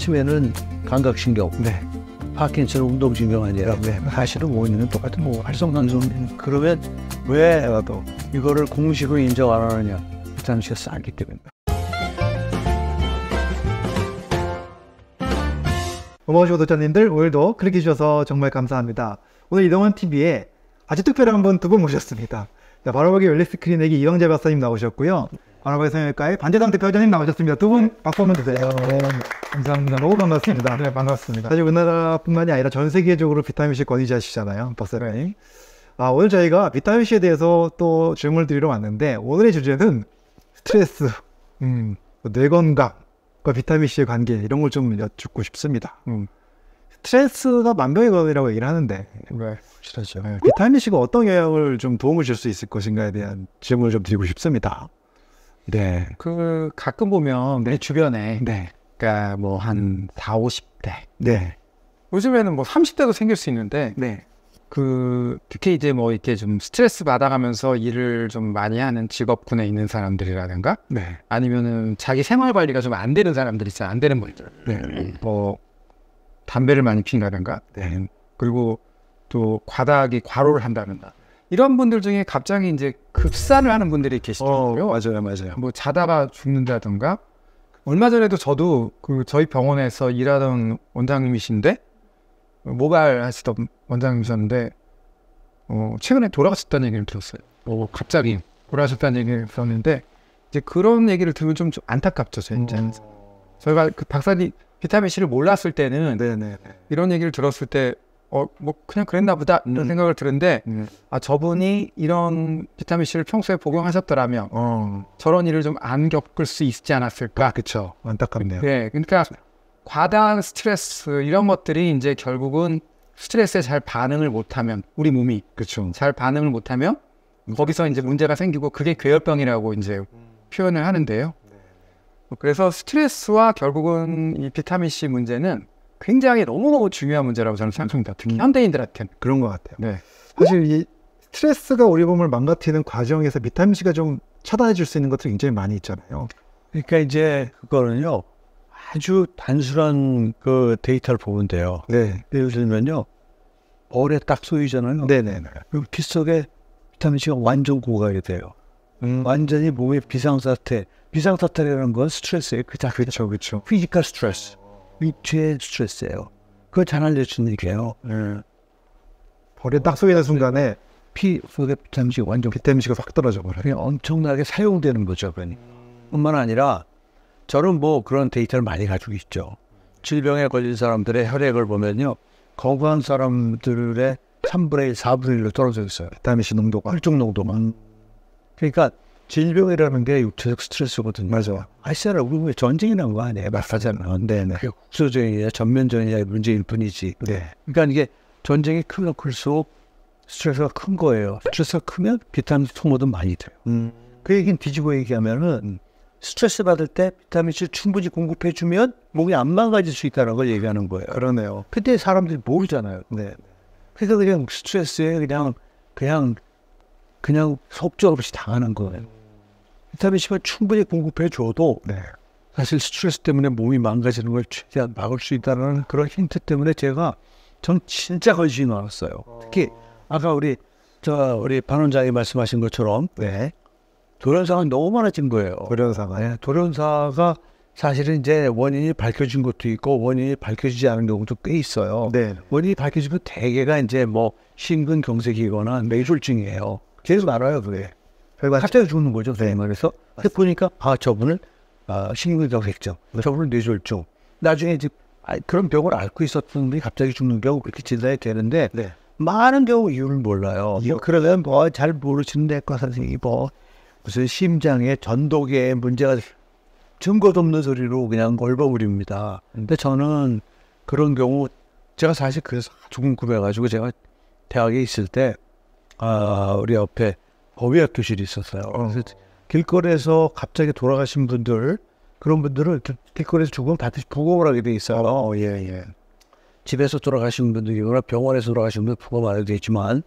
치매는 감각신경, 네. 파킨슨 운동신경 아니라 네, 네. 사실은 원인은 똑같은 뭐 활성산소 네. 그러면 왜 이거를 공식으로 인정 안 하느냐 비타민 그 C가 싸기 때문입니다. 어머니 구독자님들 오늘도 클릭해 주셔서 정말 감사합니다. 오늘 이동환 TV에 아주 특별한 분 두 분 모셨습니다. 바로보기 열리 스크린 내기 이왕재 박사님 나오셨고요. 관아바이 성형외과의 반재상 대표 회장님 나오셨습니다. 두 분 박수 한번 주세요. 네, 감사합니다. 너무 네, 반갑습니다. 네, 반갑습니다. 사실 우리나라뿐만이 아니라 전 세계적으로 비타민C 권위자시잖아요. 박사님. 네. 아, 오늘 저희가 비타민C에 대해서 또 질문을 드리러 왔는데 오늘의 주제는 스트레스, 음, 뇌건강과 비타민C의 관계 이런 걸 좀 여쭙고 싶습니다. 음. 스트레스가 만병의건이라고 얘기를 하는데 네, 그 비타민 C가 어떤 영향을 좀 도움을 줄 수 있을 것인가에 대한 질문을 좀 드리고 싶습니다. 네. 그 가끔 보면 내 주변에 네. 그러니까 뭐한 4, 50대. 네. 요즘에는 뭐 30대도 생길 수 있는데 네. 그 특히 이제 뭐 이렇게 좀 스트레스 받아가면서 일을 좀 많이 하는 직업군에 있는 사람들이라든가 네. 아니면은 자기 생활 관리가 좀 안 되는 사람들 있잖아요. 안 되는 분들. 네. 뭐 담배를 많이 핀다든가. 네. 그리고 또 과다하게 과로를 한다든가. 이런 분들 중에 갑자기 이제 급사를 하는 분들이 계시더라고요. 어, 맞아요, 맞아요. 뭐 자다가 죽는다던가. 얼마 전에도 저도 그 저희 병원에서 일하던 원장님이신데 모발 하시던 원장님이셨는데 어, 최근에 돌아가셨다는 얘기를 들었어요. 어, 갑자기 돌아가셨다는 얘기를 들었는데 이제 그런 얘기를 들으면 좀, 좀 안타깝죠, 제입장 음. 저희가 그 박사님 비타민 C를 몰랐을 때는 네네. 이런 얘기를 들었을 때 어, 뭐 그냥 그랬나 보다 이런 음. 생각을 드는데 음. 아 저분이 이런 비타민 C를 평소에 복용하셨더라면 어. 저런 일을 좀 안 겪을 수 있지 않았을까? 아, 그렇죠. 안타깝네요. 네, 그러니까 과다한 스트레스 이런 것들이 이제 결국은 스트레스에 잘 반응을 못하면 우리 몸이 그쵸잘 반응을 못하면 거기서 이제 문제가 생기고 그게 괴혈병이라고 이제 표현을 하는데요. 음. 네. 그래서 스트레스와 결국은 이 비타민 C 문제는 굉장히 너무너무 중요한 문제라고 저는 생각합니다. 특히 음. 현대인들한테는. 그런 것 같아요. 네. 사실 이 스트레스가 우리 몸을 망가뜨리는 과정에서 비타민 C가 좀 차단해 줄 수 있는 것들이 굉장히 많이 있잖아요. 그러니까 이제 그거는요 아주 단순한 그 데이터를 보면 돼요. 네. 예를 들면요 벌에 딱 쏘이잖아요. 네네. 그피 속에 비타민 C가 완전 고갈이 돼요. 음. 완전히 몸의 비상사태. 비상사태라는 건 스트레스예요. 그 자체. 그렇죠, 그렇죠. 피지컬 스트레스. 위체의 스트레스예요. 그걸 잘 알려주는 게요. 예. 벌에 딱 쏘이는 순간에 네. 피 속에 비타민C가 완전 비타민C가 확 떨어져 버려요. 엄청나게 사용되는 거죠. 그러니 뿐만 아니라 저는 뭐 그런 데이터를 많이 가지고 있죠. 질병에 걸린 사람들의 혈액을 보면요. 건강한 사람들의 3분의 1, 4분의 1로 떨어져 있어요. 비타민C 농도가. 혈중 농도만. 그러니까 질병이라는 게 육체적 스트레스거든요. 맞아. 아시잖아. 우리 왜 전쟁이 나온 거 아니에요? 맞잖아. 네네. 국소전이냐 전면전이냐 문제일 뿐이지. 네. 그러니까 이게 전쟁이 크면 클수록 스트레스가 큰 거예요. 스트레스가 크면 비타민 소모도 많이 돼요. 음. 그 얘기는 뒤집어 얘기하면은 스트레스 받을 때 비타민 C 충분히 공급해 주면 몸이 안 망가질 수 있다는 걸 얘기하는 거예요. 그러네요. 그때 사람들이 모르잖아요. 네. 그래서 그냥 스트레스에 그냥 그냥 그냥 속절없이 당하는 거예요. 비타민 C만 충분히 공급해 줘도 네. 사실 스트레스 때문에 몸이 망가지는 걸 최대한 막을 수 있다는 그런 힌트 때문에 제가 전 진짜 관심이 많았어요. 특히 아까 우리 저 우리 반 원장이 말씀하신 것처럼 네. 돌연사가 너무 많아진 거예요. 돌연사가 네, 돌연사가 사실은 이제 원인이 밝혀진 것도 있고 원인이 밝혀지지 않은 경우도 꽤 있어요. 네. 원인이 밝혀지면 대개가 이제 뭐 심근경색이거나 뇌졸중이에요. 계속 알아요 그게. 혈관 갑자기 죽는 거죠. 네. 그래서 보니까 아 저분을 아, 심근경색죠 저분을 뇌졸중. 나중에 이제 아, 그런 병을 앓고 있었던 분이 갑자기 죽는 경우 그렇게 진단이 되는데 네. 많은 경우 이유를 몰라요. 뭐 그러면 뭐 잘 모르시는 내과 선생님이 뭐 무슨 심장에 전독에 도 문제가 증거도 없는 소리로 그냥 얼버무립니다. 근데 저는 그런 경우 제가 사실 그래서 아주 궁해가지고 제가 대학에 있을 때 아, 우리 옆에 어휘학 교실이 있었어요. 어. 그래서 길거리에서 갑자기 돌아가신 분들 그런 분들을 길거리에서 죽으면 반드시 부검을 하게 돼 있어요. 어, 예, 예. 집에서 돌아가신 분들이거나 병원에서 돌아가신 분들 부검을 하게 되지만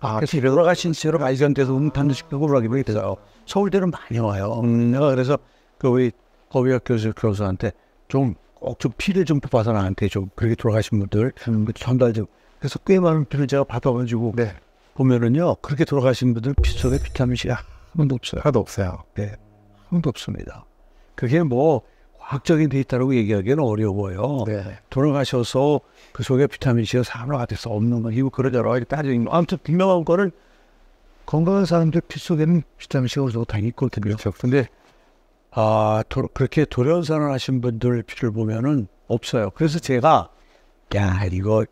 아, 그래서 돌아가신 채로 발견돼서 어. 음, 반드시 부검을 하게 되 있어요. 서울대는 많이 와요. 음, 그래서 그 우리 어휘학 교수 교수한테 좀 꼭좀 어, 피를 좀 뽑아서 나한테 좀 그렇게 돌아가신 분들 음. 전달 좀 그래서 꽤 많은 피를 제가 받아가지고 네. 보면은요 그렇게 돌아가신 분들 피 속에 비타민 C가 하나도 없어요. 하나도 없어요. 네, 하나도 없습니다. 그게 뭐 과학적인 데이터라고 얘기하기는 어려워요. 네. 돌아가셔서 그 속에 비타민 C가 산화가 돼서 없는 건 이거 그러저러 따지는 거. 아무튼 분명한 거는 건강한 사람들 피 속에는 비타민 C가 어느 당연히 있거든요. 그렇죠. 근데 아 도, 그렇게 돌연산을 하신 분들 피를 보면은 없어요. 그래서 제가 야 이거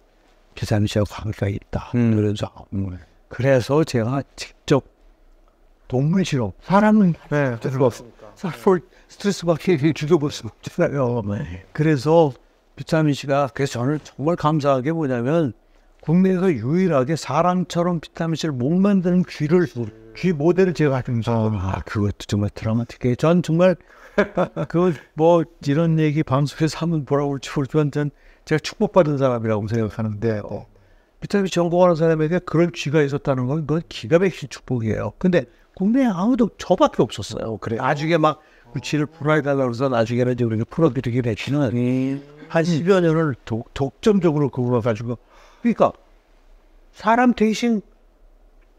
비타민 C가 과학가 있다. 음. 그래서 아, 음. 음. 그래서 제가 직접 동물 실험 사람은 네, 들어봤습니다. 사람 스트레스 받게 죽여볼 수 없잖아요. 네. 그래서 비타민 C가 그래서 저는 정말 감사하게 뭐냐면 국내에서 유일하게 사람처럼 비타민 C를 못 만드는 귀를 귀 모델을 제가 하면서 아 그것도 정말 드라마틱해. 전 정말 그 뭐 이런 얘기 방송에서 한번 보라고 올지 모르지만 제가 축복받은 사람이라고 생각하는데 어. 비타민 전공하는 사람에게 그런 쥐가 있었다는 건 그건 기가 막힌 축복이에요. 근데 국내에 아무도 저밖에 없었어요. 그래 나중에 막 쥐를 풀어달라고 해서 나중에는 이제 우리가 풀어드리긴 했지만 음. 한 10여 년을 독, 독점적으로 그걸가지고 그러니까 사람 대신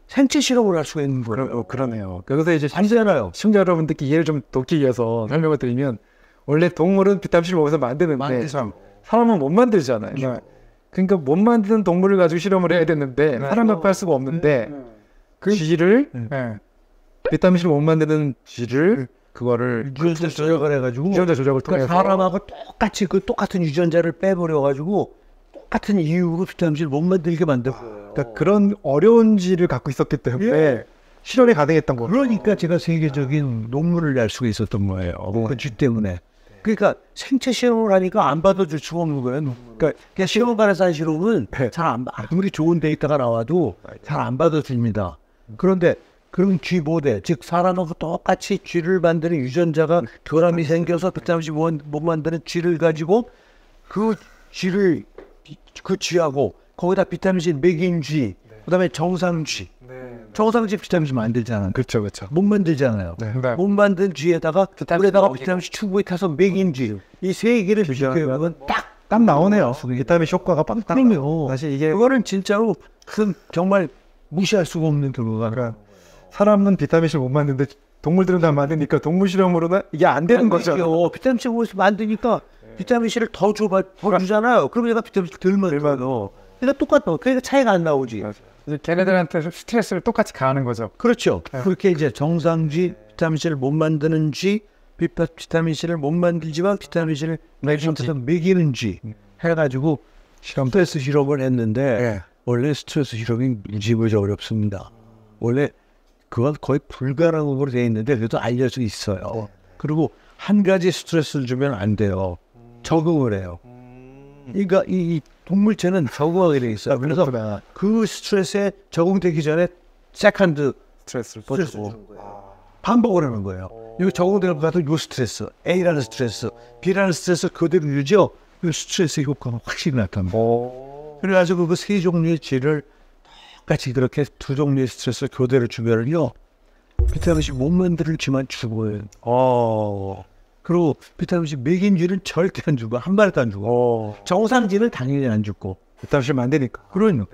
생체 실험을 할 수가 있는 거예요. 그러, 어, 그러네요. 그 그래서 이제 안잖아요. 시청자 여러분들께 이해를 좀 돕기 위해서 설명을 드리면 원래 동물은 비타민을 먹어서 만드는데 만드죠. 사람은 못 만들잖아요. 네. 그러니까 못 만드는 동물을 가지고 실험을 해야 되는데 네. 사람 옆에 할 수가 없는데 네. 그, 그 쥐를 네. 비타민 C를 못 만드는 쥐를 그거를 그 유전자 조작을 해가지고 유전자 조작을 통해서 그러니까 사람하고 똑같이 그 똑같은 유전자를 빼버려가지고 똑같은 이유로 비타민 C를 못 만들게 만들고 그러니까 그런 어려운 질를 갖고 있었기 때문에 예. 실험이 가능했던 거예요. 그러니까 제가 세계적인 논문을 낼 수가 있었던 거예요. 그쥐 때문에. 그러니까 생체 실험을 하니까 안 받아줄 수가 없는 거예요. 그러니까 음. 그냥 실험관에서 한 실험은 네. 잘안 아무리 좋은 데이터가 나와도 잘 안 받아줍니다. 그런데 그럼 G 모델 즉 사람하고 똑같이 쥐를 만드는 유전자가 결함이 음. 생겨서 135원 그 못 만드는 쥐를 가지고 그 쥐를 그 쥐하고 거기다 비타민 C 맥인 쥐 네. 그다음에 정상 쥐 정상식 비타민C 만들잖아. 그렇죠, 그렇죠. 못 만들잖아요. 네, 네. 못 만든 뒤에다가 그 물에다가 비타민C 추구에 타서 먹인 뒤. 이세 개를 비교해보면 딱. 딱 나오네요. 비타민 효과가 빡 딱. 그럼요. 사실 이게 그거는 진짜로 큰 그 정말 무시할 수가 없는 결과가. 그러니까 사람은 비타민를못 만드는데 동물들은 다 만드니까 동물 실험으로는 이게 안 되는 거죠. 비타민 C 에서 만드니까 네. 비타민 C를 더 줘봐 더 그러니까 주잖아요. 그럼 얘가 비타민 C 덜만 들만 어. 그러니까 똑같아. 그러니까 차이가 안 나오지. 맞아. 이제 걔네들한테 스트레스를 똑같이 가하는 거죠. 그렇죠. 네. 그렇게 이제 정상쥐 비타민 C를 못 만드는 쥐, 비타민 C를 못 만들지만 비타민 C를 내주면서 먹이는 쥐 해가지고 스트레스 실험을 했는데 네. 원래 스트레스 실험이 무지무지 어렵습니다. 원래 그건 거의 불가능으로 되 있는데 그래도 알려져 있어요. 네. 그리고 한 가지 스트레스를 주면 안 돼요. 적응을 해요. 음. 그러니까 이, 이 동물체는 적응하게 돼 있어요. 아, 그래서 그렇구나. 그 스트레스에 적응되기 전에 세컨드 스트레스를 버고 반복을 하는 거예요. 이거 적응될 것 같은 요 스트레스, A라는 스트레스, B라는 스트레스 그대로 유지요. 그스트레스 효과가 확실히 나타납니다. 그래가지고 그세 종류의 질을 똑같이 그렇게 두 종류의 스트레스 교대를 주면요. 비타민C 못 만들지만 죽어요. 그리고 비타민 C 맥인지는 절대 안 주고 한마리도안 주고 어. 정상지는 당연히 안 주고 비타민 C 만드니까 그러니 네.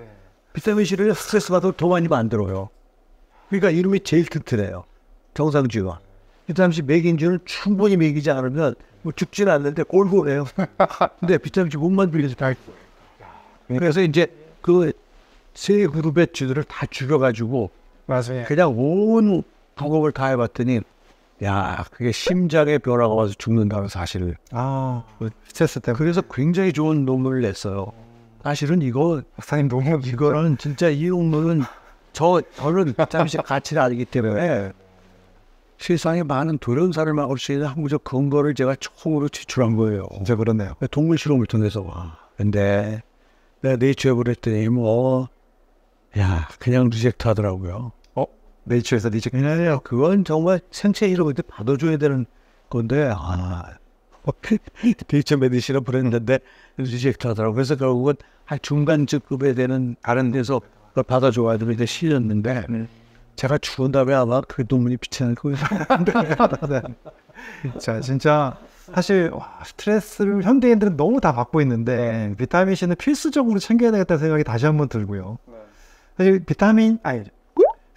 비타민 C를 스트레스 받아도 더 많이 만들어요. 그러니까 이름이 제일 튼튼해요. 정상지와 비타민 C 맥인지는 충분히 먹이지 않으면 뭐 죽지는 않는데 골고래요. 근데 비타민 C 못 만들려서 다. 네. 그래서 이제 그 세 그룹의 쥐들을 다 죽여가지고 맞아요. 그냥 온 방법을 다 해봤더니 야, 그게 심장의 변화가 와서 죽는다는 사실을. 아, 그 스트레스 때문에. 그래서 굉장히 좋은 논문을 냈어요. 사실은 이거 박사님 논문 이거는 진짜 이 논문은 저 저는 잠시 가치이아니기 때문에 세상에 많은 돌연사를 막을 수 있는 한문적 근거를 제가 총으로 제출한 거예요. 진짜 그렇네요. 네, 동물 실험을 통해서 와. 아. 근데 내가 네이처에 보냈더니 뭐, 야, 그냥 리젝트 하더라고요. 네이처에서 니체 그냥 그건 정말 생체 이름을 받아줘야 되는 건데 아 네이처 뭐 메디신을 보냈는데 리젝트하더라고 그래서 결국은 한 중간급급에 되는 다른 데서 그걸 받아줘야 되는데 실렸는데 네. 제가 죽은 다음에 아마 그 논문이 빛치는 거예요. 네. 자 진짜 사실 와, 스트레스를 현대인들은 너무 다 받고 있는데 네. 비타민 C는 필수적으로 챙겨야 되겠다는 생각이 다시 한번 들고요. 네. 사실 비타민 아니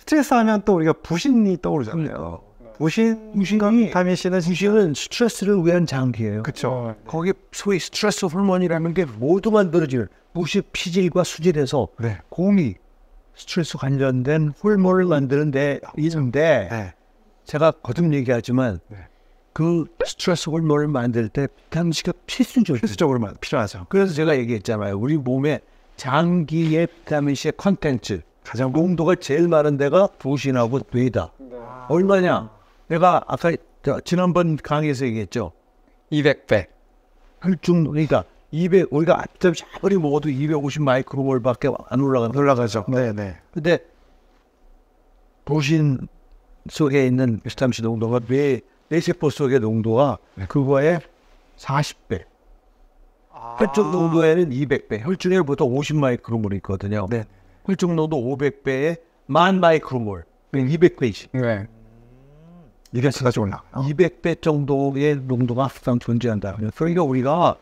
스트레스 하면 또 우리가 부신이 떠오르잖아요. 그러니까. 부신, 부신이 비타민 C는 부신은 스트레스를 위한 장기예요. 그렇죠. 거기 소위 스트레스 호르몬이라는 게 모두 만들어질는 무시 피질과 수질에서 네. 공이 스트레스 관련된 호르몬을 만드는데 이는데 네. 제가 거듭 얘기하지만 네. 그 스트레스 호르몬을 만들 때 비타민 C가 필수적으로 필수적으로 필요하죠. 그래서 제가 얘기했잖아요. 우리 몸에 장기의 비타민 C의 컨텐츠 가장 농도가 제일 많은 데가 부신하고 뇌다. 네. 얼마냐? 내가 아까 지난번 강의에서 얘기했죠. 200배. 혈중 그러니까 200 우리가 아 앞점 아무리 먹어도 250 마이크로몰밖에 안 올라가 올라가죠. 네네. 네. 근데 보신 속에 있는 비타민C 농도가 뇌 뇌세포 속의 농도가 네. 그거에 40배. 아. 혈중 농도에는 200배. 혈중에 보통 50 마이크로몰이 있거든요. 네. 혈중농도 500배에 만 마이크로몰 200배씩. 네. 이래서까지 올 200배 정도의 농도가 항상 존재한다. 그러니까 우리가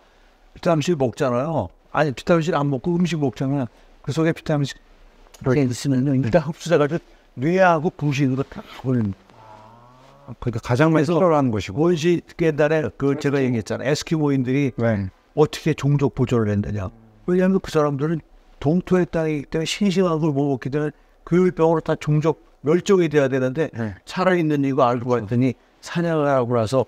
비타민C 먹잖아요. 아니 비타민C 를안 먹고 음식 먹잖아요. 그 속에 비타민C 네. 있으면 일단 네. 흡수돼가 뇌하고 부신으로 다 보는. 그러니까 가장 많이 필요한 것이고. 원시 옛날에 그 제가 얘기했잖아요. 에스키모인들이 네. 어떻게 종족 보존을 했느냐. 왜냐하면 그 사람들은 동토의 땅이기 때문에 싱싱한 걸먹었기 때문에 그육병으로다 종족 멸종이 돼야 되는데 네. 살아있는 이거 알고 그 봤더니 사냥을 하고 나서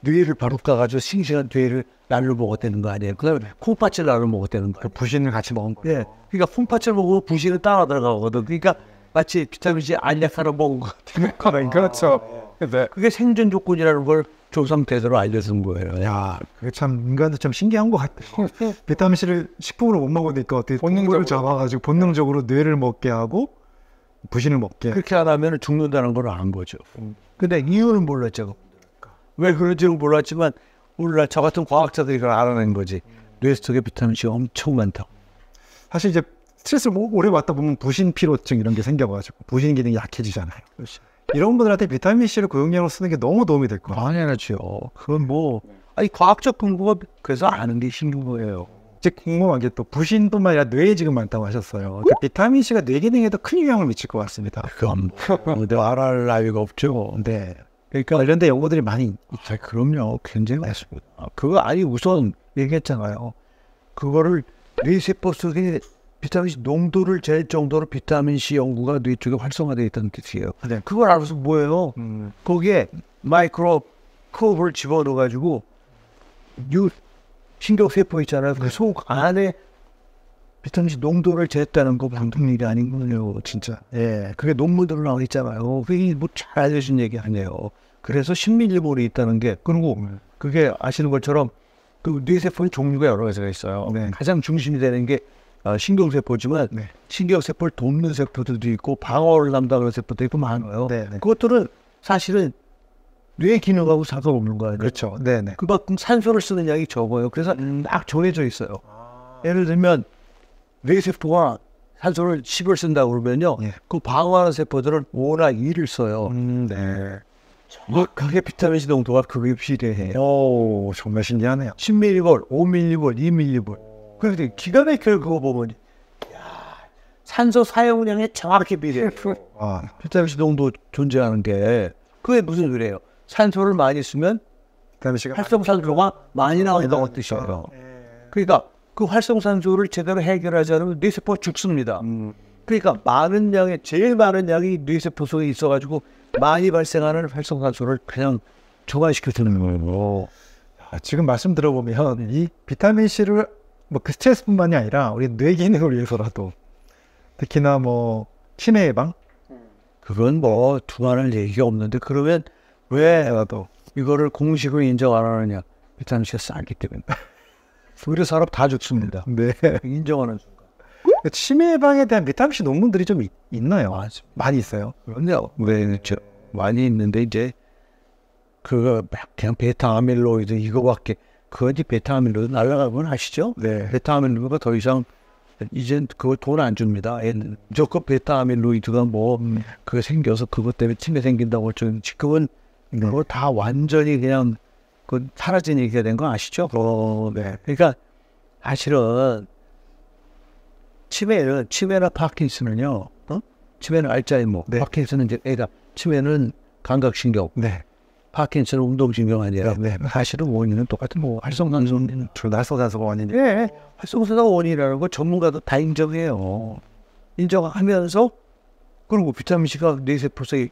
뇌를 바로 까가지고 싱싱한 뇌를 날로 먹었다는 거 아니에요. 그다음에 네. 콩팥을 날로 먹었다는 거예요. 그 부신을 같이 먹은 거예요. 네. 그러니까 콩팥을 먹고 부신을 따라 들어가거든. 그러니까 마치 비타민 C 안약하러 먹은 것 같은 거예요. 그렇죠. 네. 그게 생존 조건이라는 걸 약초 상 대대로 알려준 거예요. 야, 그게 참 인간도 참 신기한 것 같아요. 비타민 C를 식품으로 못먹어도 될 것 같아요. 본능적으로 잡아가지고 본능적으로 뇌를 먹게 하고 부신을 먹게. 그렇게 안 하면 죽는다는 걸안는 거죠. 음. 근데 이유는 몰랐죠. 왜 그런지는 몰랐지만 오늘날 저 같은 과학자들이 그걸 알아낸 거지. 뇌 속에 비타민 C가 엄청 많다고. 사실 이제 스트레스를 오래 받다 보면 부신 피로증 이런 게 생겨가지고 부신 기능이 약해지잖아요. 그렇죠. 이런 분들한테 비타민 C를 고용량으로 쓰는 게 너무 도움이 될 거예요. 당연하죠. 그건 뭐 아니 과학적 근거가 그래서 아는 게 힘든 거요제 궁금한 게 또 부신뿐만 아니라 뇌에 지금 많다고 하셨어요. 그러니까 비타민 C가 뇌 기능에도 큰 영향을 미칠 것 같습니다. 그럼 말할 뭐, 나위가 없죠. 네. 그러니까 관련된 연구들이 많이 있어 아, 그럼요. 굉장히 많습니다. 아, 그거 아니 우선 얘기했잖아요. 그거를 뇌세포 속에 비타민 C 농도를 잴 정도로 비타민 C 연구가 뇌 쪽에 활성화되어 있다는 뜻이에요. 네. 그걸 알아서 뭐예요? 음. 거기에 마이크로 컵을 집어넣어 가지고 유 신경 세포 있잖아요. 그속 네. 안에 비타민 C 농도를 쟀다는 거방통 일이 아닌군요, 진짜. 예, 그게 논문으로 나와 있잖아요. 그게 뭐잘 알려진 얘기 아니에요. 그래서 신0밀리몰이 있다는 게 그리고 네. 그게 아시는 것처럼 그 뇌세포의 종류가 여러 가지가 있어요. 네. 가장 중심이 되는 게 어, 신경세포지만 네. 신경세포를 돕는 세포들도 있고 방어를 담당하는 세포도 있고 많아요. 네, 네. 그것들은 사실은 뇌 기능하고 상관없는 거예요. 그렇죠. 네네. 네. 그만큼 산소를 쓰는 양이 적어요. 그래서 음. 딱 정해져 있어요. 아... 예를 들면 뇌세포가 산소를 10을 쓴다고 그러면요. 네. 그 방어하는 세포들은 5나 2를 써요. 음, 네. 정확하게 뭐 비타민 C 농도가 그게 비례해요. 오, 정말 신기하네요. 10mV, 5mV, 2mV. 그런데 기가 막혀요 그거 보면 야 산소 사용량에 정확히 비례해요 아, 필자민 시농도 존재하는 게 그게 무슨 소리예요 산소를 많이 쓰면 활성산소가 많이 아, 나온다고 네. 뜻이에요 네. 그러니까 그 활성산소를 제대로 해결하지 않으면 뇌세포가 죽습니다 음. 그러니까 많은 양의 제일 많은 양이 뇌세포 속에 있어가지고 많이 발생하는 활성산소를 그냥 조화시켜 주는 거예요. 지금 말씀 들어보면 이 비타민 C를 뭐그 스트레스뿐만이 아니라 우리 뇌 기능을 위해서라도 특히나 뭐 치매 예방 그건 뭐 두말할 얘기가 없는데 그러면 왜 나도 이거를 공식으로 인정 안 하느냐 비타민C가 싸기 때문에 의료 산업 다죽습니다네 인정하는 순간 치매 예방에 대한 비타민C 논문들이 좀 있, 나요 맞 많이 있어요. 그럼요. 왜 그렇죠. 많이 있는데 이제 그거 그냥 베타 아밀로이드 이거밖에 그것이 베타아밀로날라가면 아시죠? 네. 베타아밀로가 더 이상 이젠 그걸 돈 안 줍니다. 조건 예, 베타아밀로이드가 뭐, 음. 그게 생겨서 그것 때문에 침매 생긴다고 좀 지금은 네. 그거 다 완전히 그냥 그 사라진 얘기가 된 거 아시죠? 어, 네. 그러니까 사실은 치매는 치매나 파킨슨은요, 어? 치매는 알짜하이머 네. 파킨슨은 이제 애가 치매는 감각신경, 네. 파킨슨 운동신경 아니라 네, 네. 사실은 원인은 똑같은 뭐 활성산소 날소산소 원인이 예. 네. 활성산소가 원인이라는 거 전문가도 다 인정해요. 인정하면서 그리고 비타민 C가 뇌세포에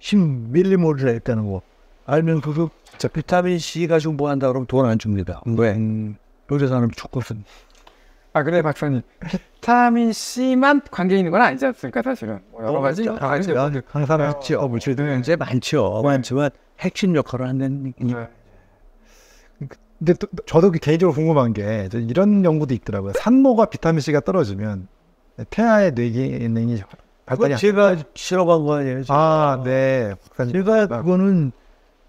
10밀리몰이라 했다는 거 알면 그거 비타민 C가 중보한다 그러면 돈 안 줍니다. 왜? 네. 음. 요새 사람 죽거든. 아 그래 박사님 비타민 C만 관계 있는 건 아니지 않습니까 사실은 어, 그렇죠. 그렇죠. 어, 그렇죠. 뭐 여러 가지 여러 가지 항산화 물질 물질들 이제 많죠 네. 많지만 핵심 역할을 하는 네. 근데 또, 저도 그 개인적으로 궁금한 게 이런 연구도 있더라고요 산모가 비타민 C가 떨어지면 태아의 뇌 기능이 발달이 제가 실험한 거 아니에요 아네 박사님 제가 네. 그거는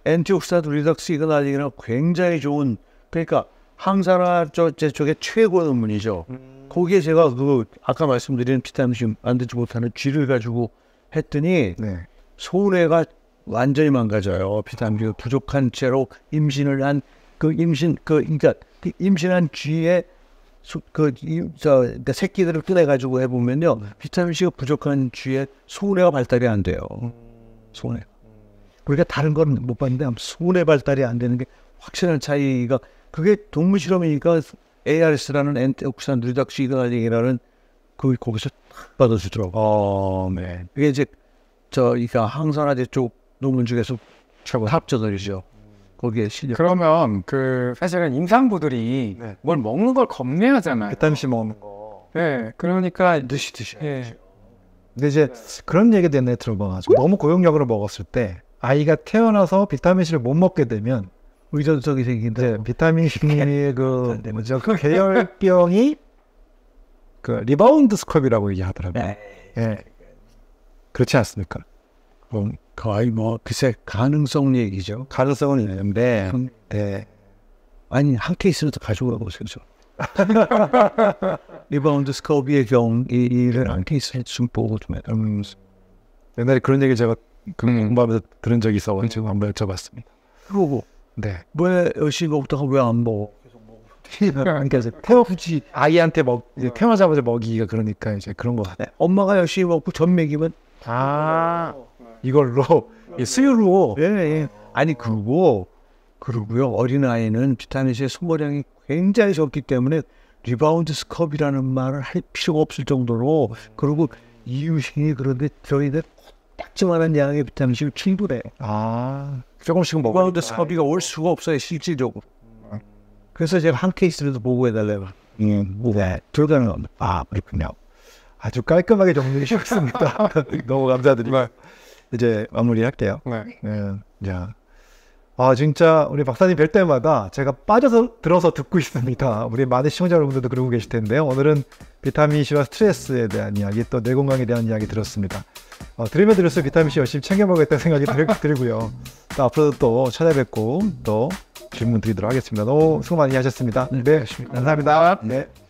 엔티옥시단 리덕스 이건 아니라 굉장히 좋은 그러니까 항산화 저, 제 쪽에 최고 논문이죠. 음. 거기에 제가 그 아까 말씀드린 비타민슘 만들지 못하는 쥐를 가지고 했더니 네. 소뇌가 완전히 망가져요. 비타민이 부족한 채로 임신을 한 그 임신 그 그러니까 그 임신한 쥐의 그저 그 그러니까 새끼들을 꺼내 가지고 해 보면요. 네. 비타민 C가 부족한 쥐의 손해가 발달이 안 돼요. 음. 소뇌. 음. 우리가 다른 거는 못 봤는데 손해 발달이 안 되는 게 확실한 차이가 그게 동물 실험이니까 ARS라는 엔테옥산 누리닥 시그널링이라는 그 거기서 받아주더라고. 어, 네. 그게 이제 저이까 항산화제 쪽 논문 중에서 최고 합저들이죠. 거기에 실려. 그러면 그 사실은 임산부들이 네. 뭘 먹는 걸 겁내하잖아요. 그땀시 먹는 거. 네, 그러니까 그 드시 드시. 예. 근데 이제 그런 얘기도 옛날에 들어봐가지고 너무 고용력으로 먹었을 때 아이가 태어나서 비타민 C를 못 먹게 되면 의존성이 생긴다. 네, 비타민 C의 네, 그 뭐. 뭐죠? 그 계열병이 그 리바운드 스컵이라고 얘기하더라고요. 네. 예. 그렇지 않습니까? 그럼 뭐 거의 뭐 글쎄 가능성 얘기죠. 가능성은 있는데 네. 네. 아니 한 케이스라도 가져가 보세요. 리바운드 스컵의 경우를 한 케이스 좀 보고 좀 해라. 음, 옛날에 그런 얘기 제가 그 음. 공부하면서 들은 적이 있어 가지고 음. 한번 여쭤봤습니다. 그러고 뭐 네. 왜 열심히 먹다가 왜 안 먹어? 그러니까 이제 태워 굳이 아이한테 먹 이제 어. 태워자마자 먹이기가 그러니까 이제 그런 거같아 네. 엄마가 열심히 먹고 전 먹이면 아 이걸로 예, 수유로 예, 예. 아니 그리고 그러고요 어린 아이는 비타민 C의 소모량이 굉장히 적기 때문에 리바운드 스컵이라는 말을 할 필요가 없을 정도로 음. 그리고 이유식이 그런데 저희들 딱지만한 양의 비타민 C 충분해. 아 조금씩 먹어. 그런데 섭비가 올 수가 없어요 실질적으로. 그래서 제가 한 케이스라도 보고해달래요. 예, 뭐. 네, 불가능아 그렇군요. 아주 깔끔하게 정리해 주셨습니다. 너무 감사드립니다. 네, 이제 마무리할게요. 네. 네. 자. 아, 진짜 우리 박사님 뵐 때마다 제가 빠져서 들어서 듣고 있습니다. 우리 많은 시청자 여러분들도 그러고 계실 텐데요. 오늘은 비타민C와 스트레스에 대한 이야기, 또 뇌 건강에 대한 이야기 들었습니다. 어, 들으면 들을수록 비타민C 열심히 챙겨먹겠다는 생각이 들고요. 또 앞으로도 또 찾아뵙고 또 질문 드리도록 하겠습니다. 너무 수고 많이 하셨습니다. 네, 네. 감사합니다. 네.